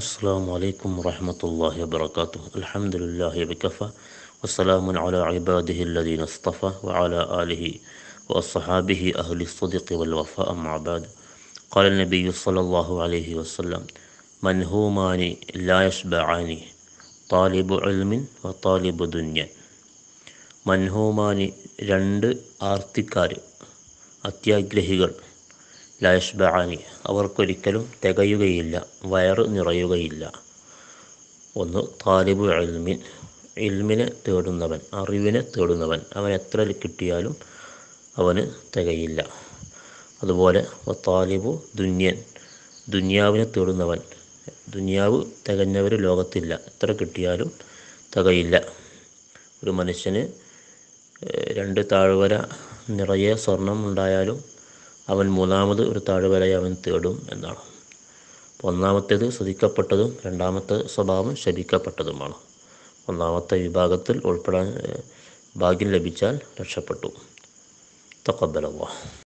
السلام عليكم ورحمة الله وبركاته الحمد لله بكفى وسلام على عباده الذين اصطفى وعلى آله وأصحابه أهل الصدق والوفاء مع بعد قال النبي صلى الله عليه وسلم من منهومان لا يشبعان طالب علم وطالب دنيا من منهومان രണ്ട് ആർത്തിക്കാർ അത്യാഗ്രഹികൾ ലയഷ്ബാനി അവർക്കൊരിക്കലും തികയുകയില്ല വയറ് നിറയുകയില്ല ഒന്ന് താലിബു അൽമിൻ ഇൽമിനെ തേടുന്നവൻ അറിവിനെ തേടുന്നവൻ അവൻ എത്ര കിട്ടിയാലും അവന് തികയില്ല അതുപോലെ താലിബു ദുന്യൻ ദുന്യാവിനെ തേടുന്നവൻ ദുന്യാവ് തികഞ്ഞവർ ലോകത്തില്ല എത്ര കിട്ടിയാലും തികയില്ല ഒരു മനുഷ്യന് രണ്ട് താഴ്വര നിറയെ സ്വർണം ഉണ്ടായാലും അവൻ മൂന്നാമത് ഒരു താഴ്വരയെ അവൻ തേടും എന്നാണ് ഒന്നാമത്തേത് ശ്രദ്ധിക്കപ്പെട്ടതും രണ്ടാമത്തെ സ്വഭാവം ശപിക്കപ്പെട്ടതുമാണ് ഒന്നാമത്തെ വിഭാഗത്തിൽ ഉൾപ്പെടാൻ ഭാഗ്യം ലഭിച്ചാൽ രക്ഷപ്പെട്ടു തക്കബലവാ